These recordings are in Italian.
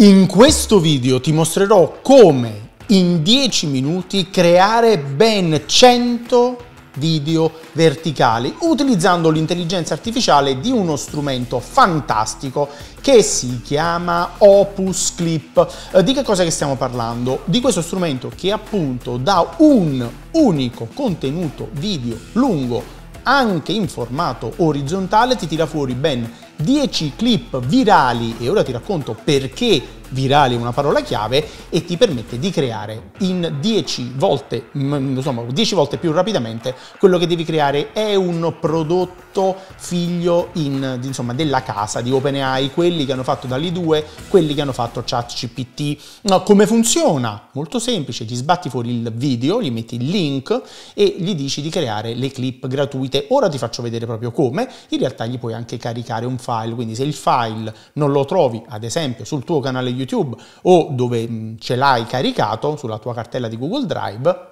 In questo video ti mostrerò come in 10 minuti creare ben 100 video verticali utilizzando l'intelligenza artificiale di uno strumento fantastico che si chiama Opus Clip. Eh, di che cosa che stiamo parlando? Di questo strumento che appunto da un unico contenuto video lungo anche in formato orizzontale ti tira fuori ben 10 clip virali e ora ti racconto perché virali è una parola chiave e ti permette di creare in 10 volte, insomma, 10 volte più rapidamente quello che devi creare è un prodotto fatto figlio in, insomma, della casa di OpenAI, quelli che hanno fatto DALI 2, quelli che hanno fatto ChatGPT. No, come funziona? Molto semplice, gli sbatti fuori il video, gli metti il link e gli dici di creare le clip gratuite. Ora ti faccio vedere proprio come, in realtà gli puoi anche caricare un file, quindi se il file non lo trovi ad esempio sul tuo canale YouTube o dove ce l'hai caricato sulla tua cartella di Google Drive,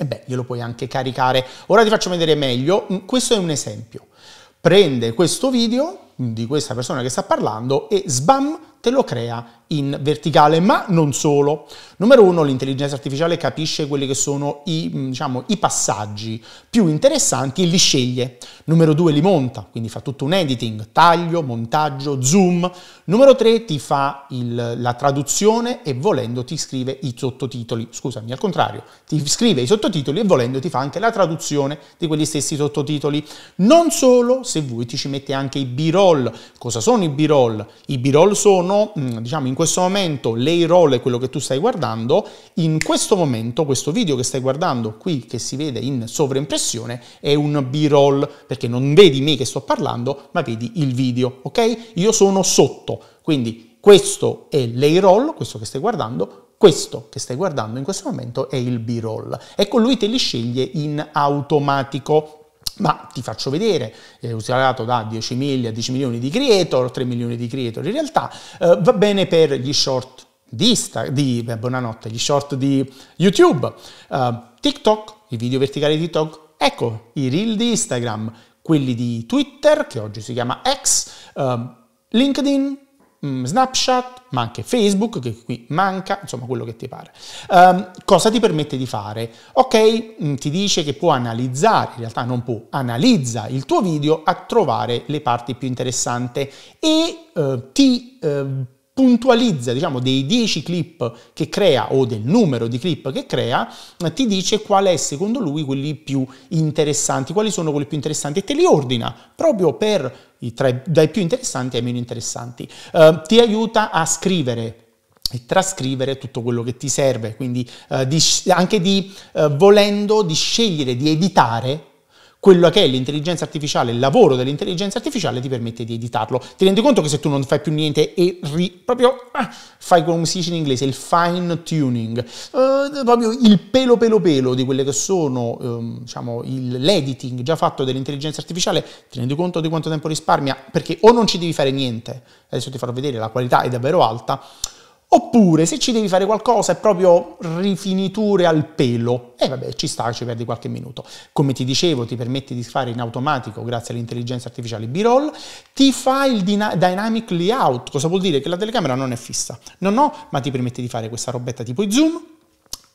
e eh beh, glielo puoi anche caricare. Ora ti faccio vedere meglio, questo è un esempio prende questo video di questa persona che sta parlando e sbam te lo crea in verticale, ma non solo. Numero uno, l'intelligenza artificiale capisce quelli che sono i, mm, diciamo, i passaggi più interessanti e li sceglie. Numero due, li monta, quindi fa tutto un editing, taglio, montaggio, zoom. Numero tre, ti fa il, la traduzione e volendo ti scrive i sottotitoli. Scusami, al contrario, ti scrive i sottotitoli e volendo ti fa anche la traduzione di quegli stessi sottotitoli. Non solo, se vuoi ti ci mette anche i b B-roll. Cosa sono i B-roll? I B-roll sono, mm, diciamo, in questo momento la roll è quello che tu stai guardando, in questo momento questo video che stai guardando qui, che si vede in sovraimpressione, è un B-roll, perché non vedi me che sto parlando, ma vedi il video, ok? Io sono sotto, quindi questo è la roll, questo che stai guardando, questo che stai guardando in questo momento è il B-roll. Ecco, lui te li sceglie in automatico ma ti faccio vedere, è usato da 10 miglia, 10 milioni di creator, 3 milioni di creator in realtà, eh, va bene per gli short di, Instagram, di beh, buonanotte, gli short di YouTube, eh, TikTok, i video verticali di TikTok, ecco, i reel di Instagram, quelli di Twitter, che oggi si chiama X, eh, LinkedIn, Mm, Snapchat, ma anche Facebook, che qui manca, insomma quello che ti pare. Um, cosa ti permette di fare? Ok, mm, ti dice che può analizzare, in realtà non può, analizza il tuo video a trovare le parti più interessanti e uh, ti... Uh, puntualizza, diciamo, dei 10 clip che crea o del numero di clip che crea, eh, ti dice qual è secondo lui quelli più interessanti, quali sono quelli più interessanti e te li ordina proprio per i tre, dai più interessanti ai meno interessanti. Uh, ti aiuta a scrivere e trascrivere tutto quello che ti serve, quindi uh, di, anche di, uh, volendo di scegliere di editare quello che è l'intelligenza artificiale, il lavoro dell'intelligenza artificiale ti permette di editarlo. Ti rendi conto che se tu non fai più niente e ri, proprio ah, fai come si dice in inglese il fine tuning, eh, proprio il pelo pelo pelo di quelle che sono ehm, diciamo, il, l'editing già fatto dell'intelligenza artificiale, ti rendi conto di quanto tempo risparmia perché o non ci devi fare niente, adesso ti farò vedere la qualità è davvero alta, Oppure se ci devi fare qualcosa è proprio rifiniture al pelo, e eh, vabbè ci sta, ci perdi qualche minuto. Come ti dicevo ti permette di fare in automatico grazie all'intelligenza artificiale B-roll, ti fa il dyna- dynamic layout, cosa vuol dire? Che la telecamera non è fissa, non ho, ma ti permette di fare questa robetta tipo i zoom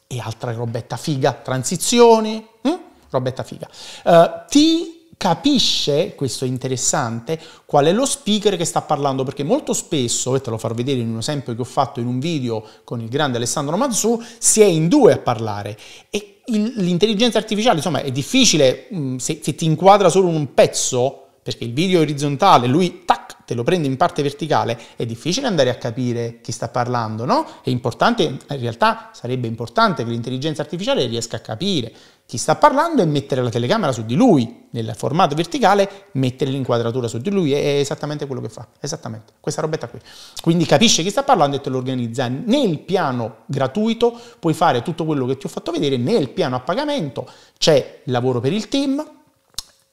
e altra robetta figa, transizioni, hm? robetta figa. Uh, ti capisce, questo è interessante, qual è lo speaker che sta parlando, perché molto spesso, e te lo farò vedere in un esempio che ho fatto in un video con il grande Alessandro Mazzù, si è in due a parlare e l'intelligenza artificiale, insomma, è difficile mm, se, se ti inquadra solo un pezzo, perché il video è orizzontale, lui tac, te lo prende in parte verticale, è difficile andare a capire chi sta parlando, no? È importante, in realtà sarebbe importante che l'intelligenza artificiale riesca a capire chi sta parlando e mettere la telecamera su di lui, nel formato verticale, mettere l'inquadratura su di lui, è esattamente quello che fa, esattamente, questa robetta qui. Quindi capisce chi sta parlando e te lo organizza. Nel piano gratuito puoi fare tutto quello che ti ho fatto vedere, nel piano a pagamento c'è lavoro per il team,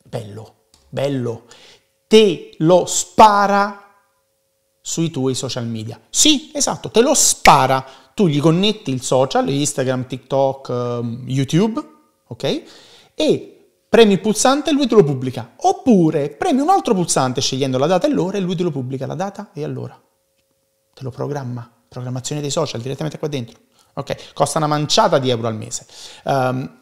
bello, bello, te lo spara sui tuoi social media. Sì, esatto, te lo spara. Tu gli connetti il social, Instagram, TikTok, ehm, YouTube, ok? E premi il pulsante e lui te lo pubblica. Oppure premi un altro pulsante scegliendo la data e l'ora e lui te lo pubblica la data e allora. Te lo programma. Programmazione dei social direttamente qua dentro. Ok, costa una manciata di euro al mese. Um,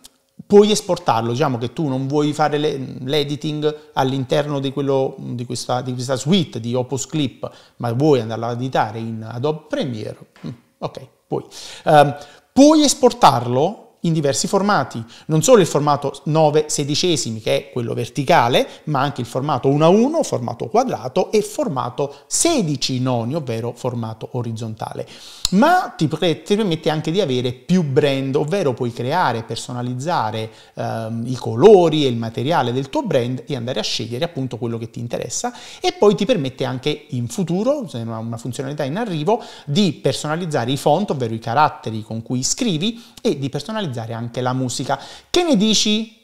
puoi esportarlo, diciamo che tu non vuoi fare l'editing all'interno di, quello, di, questa, di, questa, suite di Opus Clip, ma vuoi andarla ad editare in Adobe Premiere, mm, ok, puoi. Um, puoi esportarlo in diversi formati, non solo il formato 9 sedicesimi che è quello verticale, ma anche il formato 1 a 1, formato quadrato e formato 16 noni, ovvero formato orizzontale. Ma ti, ti permette anche di avere più brand, ovvero puoi creare, personalizzare ehm, i colori e il materiale del tuo brand e andare a scegliere appunto quello che ti interessa e poi ti permette anche in futuro, se non una funzionalità in arrivo, di personalizzare i font, ovvero i caratteri con cui scrivi e di personalizzare analizzare anche la musica. Che ne dici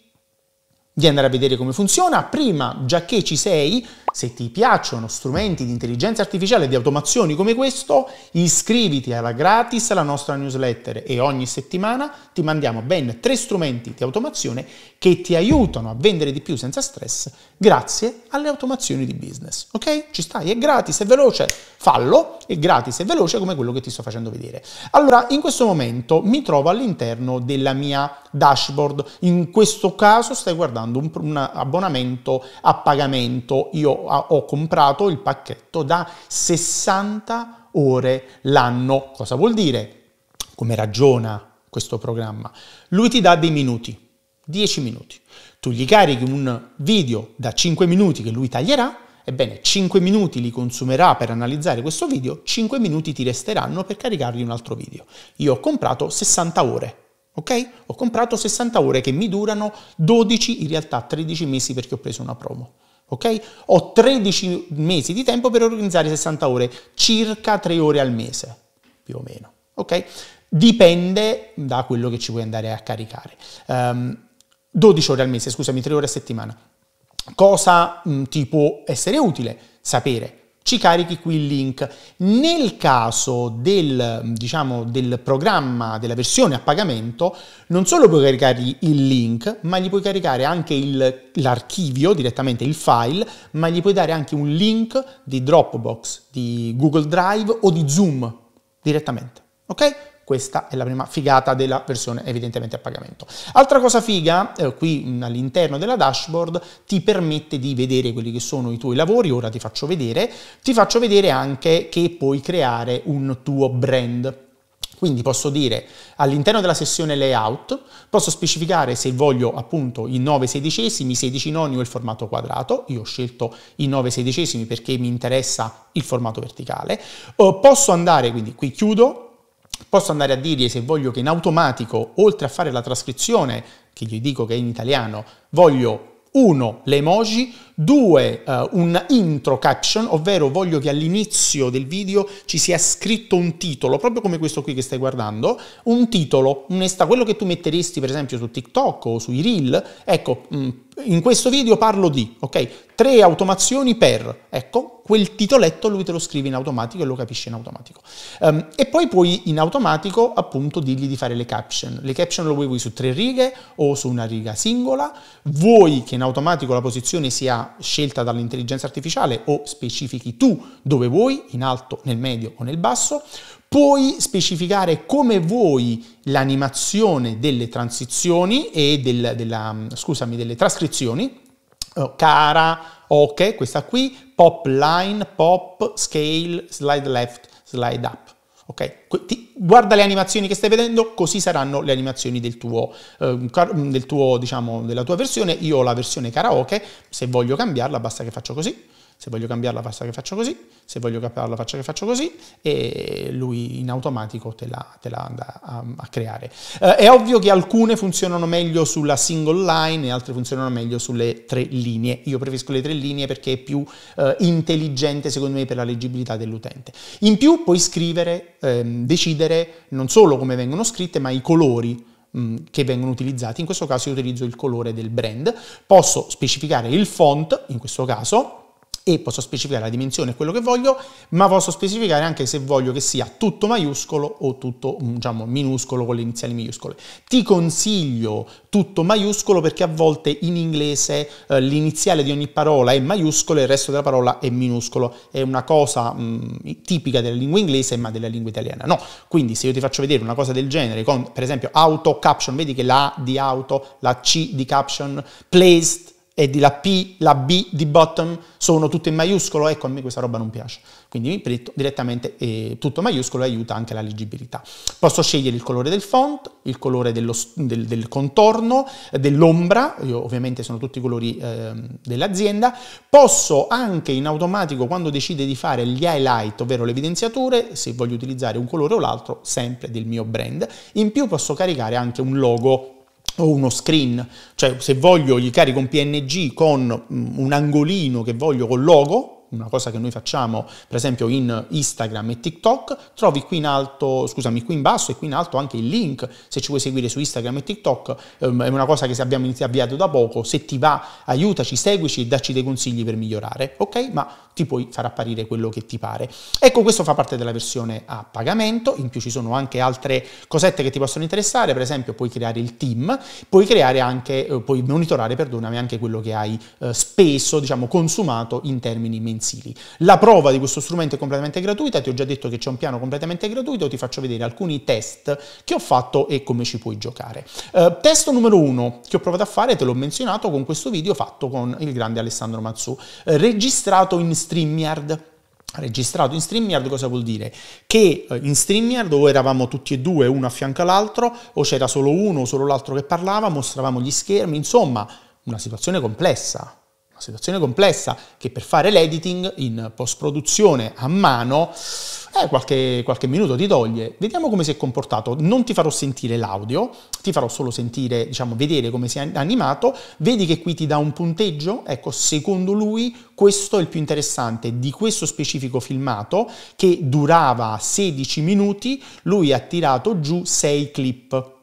di andare a vedere come funziona. Prima, già che ci sei, se ti piacciono strumenti di intelligenza artificiale e di automazioni come questo, iscriviti alla gratis alla nostra newsletter e ogni settimana ti mandiamo ben tre strumenti di automazione che ti aiutano a vendere di più senza stress grazie alle automazioni di business. Ok? Ci stai? È gratis, è veloce, fallo, è gratis, è veloce come quello che ti sto facendo vedere. Allora, in questo momento mi trovo all'interno della mia dashboard. In questo caso stai guardando comprando un, un abbonamento a pagamento. Io ah, ho comprato il pacchetto da 60 ore l'anno. Cosa vuol dire? Come ragiona questo programma? Lui ti dà dei minuti, 10 minuti. Tu gli carichi un video da 5 minuti che lui taglierà Ebbene, 5 minuti li consumerà per analizzare questo video, 5 minuti ti resteranno per caricargli un altro video. Io ho comprato 60 ore ok? Ho comprato 60 ore che mi durano 12, in realtà 13 mesi perché ho preso una promo. Ok? Ho 13 mesi di tempo per organizzare 60 ore, circa 3 ore al mese, più o meno. Ok? Dipende da quello che ci puoi andare a caricare. Um, ehm, 12 ore al mese, scusami, 3 ore a settimana. Cosa mh, ti può essere utile sapere? ci carichi qui il link. Nel caso del, diciamo, del programma, della versione a pagamento, non solo puoi caricare il link, ma gli puoi caricare anche il, l'archivio, direttamente il file, ma gli puoi dare anche un link di Dropbox, di Google Drive o di Zoom direttamente. Ok? Questa è la prima figata della versione evidentemente a pagamento. Altra cosa figa, eh, qui all'interno della dashboard, ti permette di vedere quelli che sono i tuoi lavori, ora ti faccio vedere, ti faccio vedere anche che puoi creare un tuo brand. Quindi posso dire all'interno della sessione layout, posso specificare se voglio appunto i 9 sedicesimi, i 16 noni o il formato quadrato, io ho scelto i 9 sedicesimi perché mi interessa il formato verticale, eh, posso andare, quindi qui chiudo, posso andare a dirgli se voglio che in automatico, oltre a fare la trascrizione, che gli dico che è in italiano, voglio 1 le emoji, 2 uh, eh, un intro caption, ovvero voglio che all'inizio del video ci sia scritto un titolo, proprio come questo qui che stai guardando, un titolo, un est- quello che tu metteresti per esempio su TikTok o sui reel, ecco, mh, mm, in questo video parlo di, ok? Tre automazioni per, ecco, quel titoletto lui te lo scrive in automatico e lo capisce in automatico. Um, e poi puoi in automatico appunto dirgli di fare le caption. Le caption lo vuoi su tre righe o su una riga singola, vuoi che in automatico la posizione sia scelta dall'intelligenza artificiale o specifichi tu dove vuoi, in alto, nel medio o nel basso, Puoi specificare come vuoi l'animazione delle transizioni e del, della, mm, scusami, delle trascrizioni, eh, cara, ok, questa qui, pop line, pop, scale, slide left, slide up. Ok, Ti, guarda le animazioni che stai vedendo, così saranno le animazioni del tuo, eh, del tuo, diciamo, della tua versione. Io ho la versione karaoke, se voglio cambiarla basta che faccio così se voglio cambiarla basta che faccio così, se voglio cambiarla faccio che faccio così e lui in automatico te la, te la anda a, a creare. Eh, è ovvio che alcune funzionano meglio sulla single line e altre funzionano meglio sulle tre linee. Io preferisco le tre linee perché è più eh, intelligente secondo me per la leggibilità dell'utente. In più puoi scrivere, ehm, decidere non solo come vengono scritte ma i colori mm, che vengono utilizzati. In questo caso io utilizzo il colore del brand. Posso specificare il font, in questo caso e posso specificare la dimensione e quello che voglio, ma posso specificare anche se voglio che sia tutto maiuscolo o tutto mm, diciamo, minuscolo con le iniziali minuscole. Ti consiglio tutto maiuscolo perché a volte in inglese eh, l'iniziale di ogni parola è maiuscolo e il resto della parola è minuscolo. È una cosa mh, mm, tipica della lingua inglese ma della lingua italiana. No, quindi se io ti faccio vedere una cosa del genere con per esempio auto caption, vedi che la A di auto, la C di caption, placed e di la P, la B di bottom sono tutte in maiuscolo, ecco a me questa roba non piace. Quindi mi metto direttamente eh, tutto maiuscolo e aiuta anche la leggibilità. Posso scegliere il colore del font, il colore dello, del, del, contorno, eh, dell'ombra, ovviamente sono tutti i colori eh, dell'azienda. Posso anche in automatico quando decide di fare gli highlight, ovvero le evidenziature, se voglio utilizzare un colore o l'altro, sempre del mio brand. In più posso caricare anche un logo o uno screen, cioè se voglio gli carico un PNG con mm, un angolino che voglio col logo, una cosa che noi facciamo per esempio in Instagram e TikTok, trovi qui in alto, scusami, qui in basso e qui in alto anche il link se ci vuoi seguire su Instagram e TikTok, ehm, è una cosa che abbiamo iniziato avviato da poco, se ti va aiutaci, seguici e dacci dei consigli per migliorare, ok? Ma ti puoi far apparire quello che ti pare. Ecco, questo fa parte della versione a pagamento, in più ci sono anche altre cosette che ti possono interessare, per esempio puoi creare il team, puoi creare anche, eh, puoi monitorare, perdonami, anche quello che hai eh, speso, diciamo consumato in termini mensili mensili. La prova di questo strumento è completamente gratuita, ti ho già detto che c'è un piano completamente gratuito, ti faccio vedere alcuni test che ho fatto e come ci puoi giocare. Uh, eh, testo numero uno che ho provato a fare, te l'ho menzionato con questo video fatto con il grande Alessandro Mazzù, uh, registrato in StreamYard registrato in StreamYard cosa vuol dire? Che eh, in StreamYard o eravamo tutti e due uno a fianco all'altro o c'era solo uno o solo l'altro che parlava, mostravamo gli schermi, insomma una situazione complessa, una situazione complessa che per fare l'editing in post-produzione a mano eh, qualche, qualche, minuto ti toglie. Vediamo come si è comportato. Non ti farò sentire l'audio, ti farò solo sentire, diciamo, vedere come si è animato. Vedi che qui ti dà un punteggio. Ecco, secondo lui questo è il più interessante di questo specifico filmato che durava 16 minuti. Lui ha tirato giù 6 clip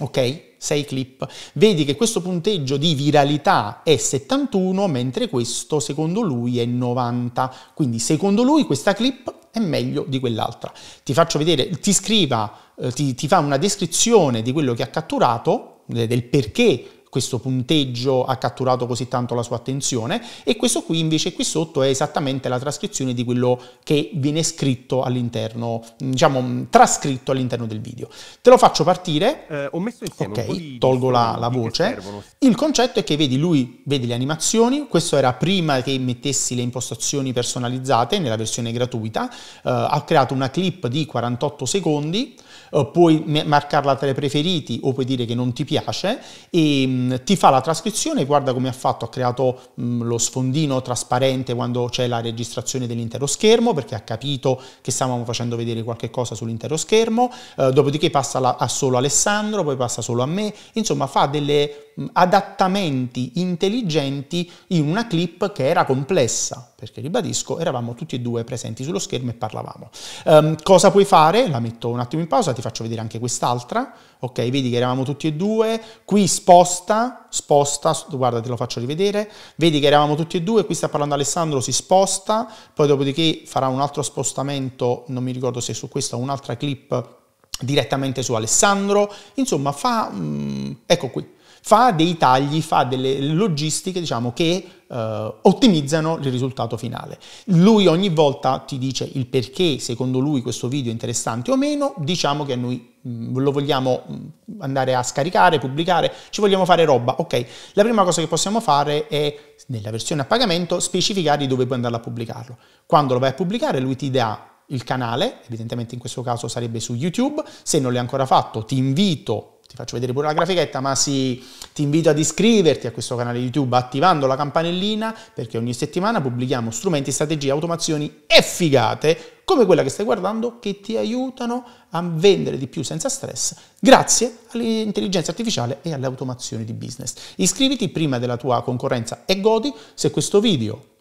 ok? 6 clip, vedi che questo punteggio di viralità è 71 mentre questo secondo lui è 90, quindi secondo lui questa clip è meglio di quell'altra. Ti faccio vedere, ti scriva, eh, ti, ti fa una descrizione di quello che ha catturato, del perché questo punteggio ha catturato così tanto la sua attenzione e questo qui invece qui sotto è esattamente la trascrizione di quello che viene scritto all'interno, diciamo trascritto all'interno del video. Te lo faccio partire. Eh, ho messo insieme Ok, di, tolgo la, la voce. Il concetto è che vedi lui, vedi le animazioni, questo era prima che mettessi le impostazioni personalizzate nella versione gratuita, eh, ha creato una clip di 48 secondi eh, puoi marcarla tra i preferiti o puoi dire che non ti piace e ehm, ti fa la trascrizione, guarda come ha fatto, ha creato mm, lo sfondino trasparente quando c'è la registrazione dell'intero schermo perché ha capito che stavamo facendo vedere qualche cosa sull'intero schermo, eh, dopodiché passa a solo Alessandro, poi passa solo a me, insomma fa delle mm, adattamenti intelligenti in una clip che era complessa perché ribadisco, eravamo tutti e due presenti sullo schermo e parlavamo. Um, cosa puoi fare? La metto un attimo in pausa, ti faccio vedere anche quest'altra, ok? Vedi che eravamo tutti e due, qui sposta, sposta, guarda te lo faccio rivedere, vedi che eravamo tutti e due, qui sta parlando Alessandro, si sposta, poi dopodiché farà un altro spostamento, non mi ricordo se su questa o un'altra clip direttamente su Alessandro, insomma fa, mm, ecco qui, fa dei tagli, fa delle logistiche diciamo che eh, ottimizzano il risultato finale. Lui ogni volta ti dice il perché secondo lui questo video è interessante o meno, diciamo che noi mm, lo vogliamo mm, andare a scaricare, pubblicare, ci vogliamo fare roba, ok. La prima cosa che possiamo fare è, nella versione a pagamento, specificare dove puoi andare a pubblicarlo. Quando lo vai a pubblicare lui ti dà il canale, evidentemente in questo caso sarebbe su YouTube, se non l'hai ancora fatto ti invito ti faccio vedere pure la grafichetta, ma sì, ti invito ad iscriverti a questo canale YouTube attivando la campanellina perché ogni settimana pubblichiamo strumenti, strategie, automazioni e figate come quella che stai guardando che ti aiutano a vendere di più senza stress grazie all'intelligenza artificiale e alle automazioni di business. Iscriviti prima della tua concorrenza e godi se questo video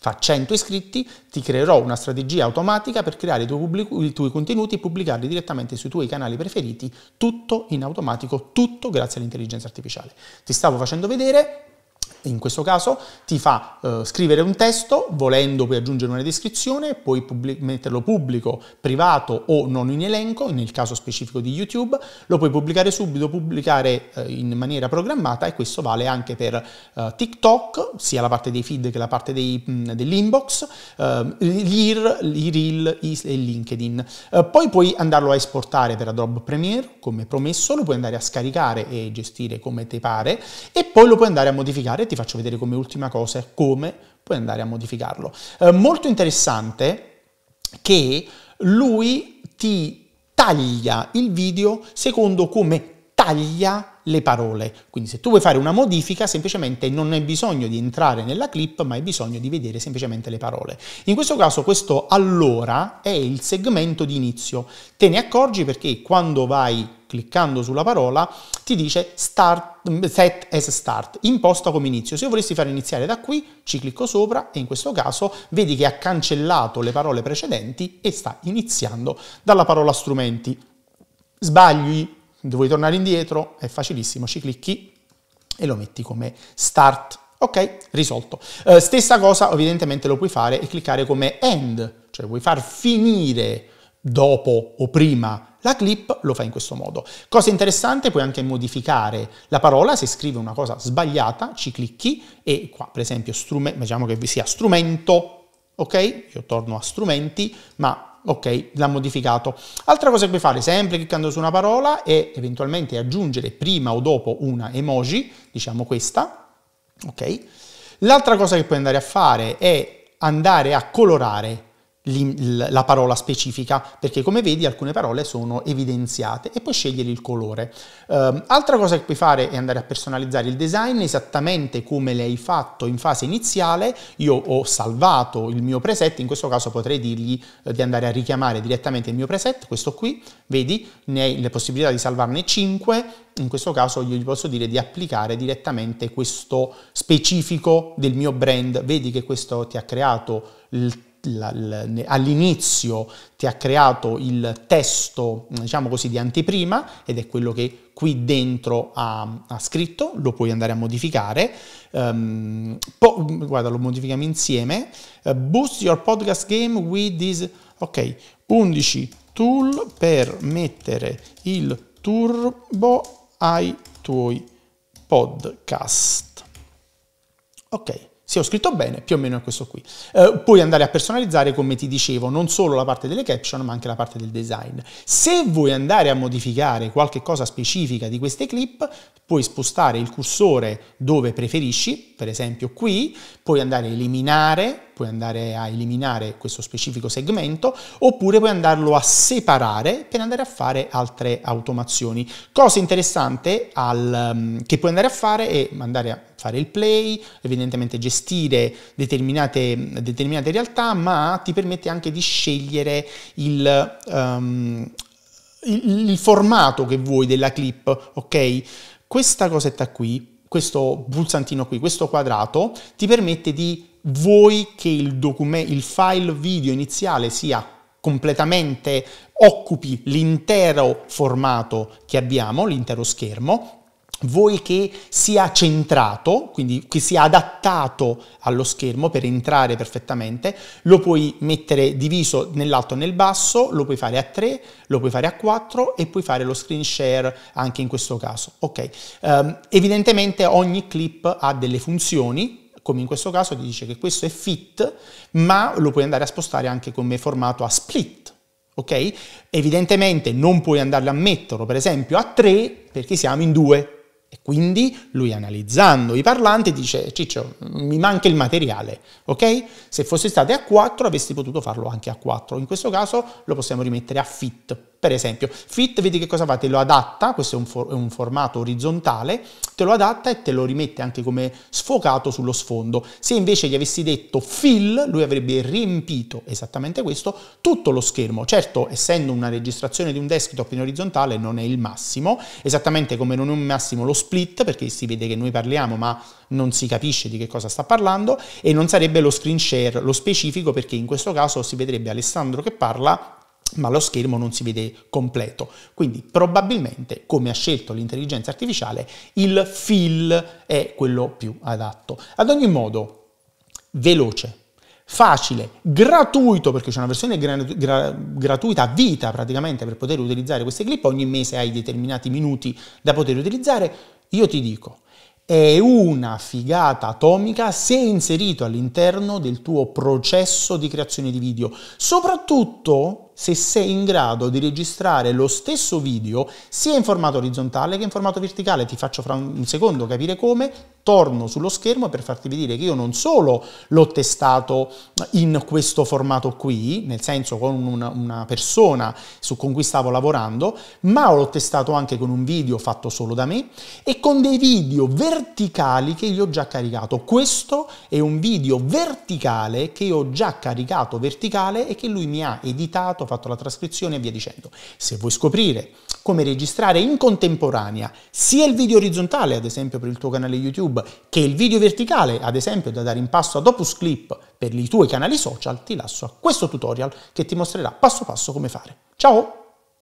Fa 100 iscritti, ti creerò una strategia automatica per creare i tuoi, pubblic- i tuoi contenuti e pubblicarli direttamente sui tuoi canali preferiti, tutto in automatico, tutto grazie all'intelligenza artificiale. Ti stavo facendo vedere in questo caso ti fa eh, scrivere un testo, volendo puoi aggiungere una descrizione, puoi pubblic- metterlo pubblico, privato o non in elenco, nel caso specifico di YouTube, lo puoi pubblicare subito, pubblicare eh, in maniera programmata e questo vale anche per eh, TikTok, sia la parte dei feed che la parte dei, mh, mm, dell'inbox, eh, l'IR, i Reel e LinkedIn. Eh, poi puoi andarlo a esportare per Adobe Premiere, come promesso, lo puoi andare a scaricare e gestire come ti pare e poi lo puoi andare a modificare ti faccio vedere come ultima cosa come puoi andare a modificarlo. Eh, molto interessante che lui ti taglia il video secondo come taglia le parole. Quindi se tu vuoi fare una modifica, semplicemente non hai bisogno di entrare nella clip, ma hai bisogno di vedere semplicemente le parole. In questo caso questo allora è il segmento di inizio. Te ne accorgi perché quando vai cliccando sulla parola ti dice start, set as start, imposta come inizio. Se io volessi far iniziare da qui, ci clicco sopra e in questo caso vedi che ha cancellato le parole precedenti e sta iniziando dalla parola strumenti. Sbagli, vuoi tornare indietro? È facilissimo, ci clicchi e lo metti come start. Ok, risolto. Eh, stessa cosa evidentemente lo puoi fare e cliccare come end, cioè vuoi far finire dopo o prima la clip lo fa in questo modo. Cosa interessante, puoi anche modificare la parola, se scrive una cosa sbagliata ci clicchi e qua per esempio strumento, diciamo che sia strumento, ok? Io torno a strumenti, ma ok, l'ha modificato. Altra cosa che puoi fare sempre cliccando su una parola è eventualmente aggiungere prima o dopo una emoji, diciamo questa, ok? L'altra cosa che puoi andare a fare è andare a colorare la parola specifica, perché come vedi alcune parole sono evidenziate e puoi scegliere il colore. Um, altra cosa che puoi fare è andare a personalizzare il design esattamente come l'hai fatto in fase iniziale. Io ho salvato il mio preset, in questo caso potrei dirgli eh, di andare a richiamare direttamente il mio preset, questo qui, vedi, ne hai le possibilità di salvarne 5, in questo caso io gli posso dire di applicare direttamente questo specifico del mio brand, vedi che questo ti ha creato il all'inizio ti ha creato il testo, diciamo così, di anteprima ed è quello che qui dentro ha, ha scritto, lo puoi andare a modificare. Um, guarda, lo modifichiamo insieme. Uh, boost your podcast game with this... Ok, 11 tool per mettere il turbo ai tuoi podcast. Ok, se ho scritto bene, più o meno è questo qui. Eh, puoi andare a personalizzare, come ti dicevo, non solo la parte delle caption, ma anche la parte del design. Se vuoi andare a modificare qualche cosa specifica di queste clip, puoi spostare il cursore dove preferisci, per esempio qui, puoi andare a eliminare puoi andare a eliminare questo specifico segmento oppure puoi andarlo a separare per andare a fare altre automazioni. Cosa interessante al, mm, che puoi andare a fare è andare a fare il play, evidentemente gestire determinate, determinate realtà, ma ti permette anche di scegliere il... Um, il formato che vuoi della clip, ok? Questa cosetta qui questo pulsantino qui, questo quadrato, ti permette di vuoi che il, il file video iniziale sia completamente occupi l'intero formato che abbiamo, l'intero schermo, vuoi che sia centrato, quindi che sia adattato allo schermo per entrare perfettamente, lo puoi mettere diviso nell'alto e nel basso, lo puoi fare a 3, lo puoi fare a 4 e puoi fare lo screen share anche in questo caso. Ok, um, evidentemente ogni clip ha delle funzioni, come in questo caso ti dice che questo è fit, ma lo puoi andare a spostare anche come formato a split. Ok? Evidentemente non puoi andarlo a metterlo, per esempio, a 3 perché siamo in 2 e quindi lui analizzando i parlanti dice Ciccio, mi manca il materiale, ok? Se fosse state a 4 avresti potuto farlo anche a 4, in questo caso lo possiamo rimettere a fit, per esempio, Fit, vedi che cosa fa? Te lo adatta, questo è un, for- è un, formato orizzontale, te lo adatta e te lo rimette anche come sfocato sullo sfondo. Se invece gli avessi detto fill, lui avrebbe riempito esattamente questo, tutto lo schermo. Certo, essendo una registrazione di un desktop in orizzontale non è il massimo, esattamente come non è un massimo lo split, perché si vede che noi parliamo ma non si capisce di che cosa sta parlando, e non sarebbe lo screen share, lo specifico, perché in questo caso si vedrebbe Alessandro che parla ma lo schermo non si vede completo. Quindi probabilmente, come ha scelto l'intelligenza artificiale, il fill è quello più adatto. Ad ogni modo, veloce, facile, gratuito, perché c'è una versione gra- gra- gratuita a vita praticamente per poter utilizzare queste clip, ogni mese hai determinati minuti da poter utilizzare, io ti dico, è una figata atomica se inserito all'interno del tuo processo di creazione di video, soprattutto se sei in grado di registrare lo stesso video sia in formato orizzontale che in formato verticale. Ti faccio fra un secondo capire come, torno sullo schermo per farti vedere che io non solo l'ho testato in questo formato qui, nel senso con una, una persona su, con cui stavo lavorando, ma l'ho testato anche con un video fatto solo da me e con dei video verticali che gli ho già caricato. Questo è un video verticale che ho già caricato verticale e che lui mi ha editato, fatto la trascrizione e via dicendo. Se vuoi scoprire come registrare in contemporanea sia il video orizzontale, ad esempio per il tuo canale YouTube, che il video verticale, ad esempio da dare in passo ad Opus Clip per i tuoi canali social, ti lascio a questo tutorial che ti mostrerà passo passo come fare. Ciao!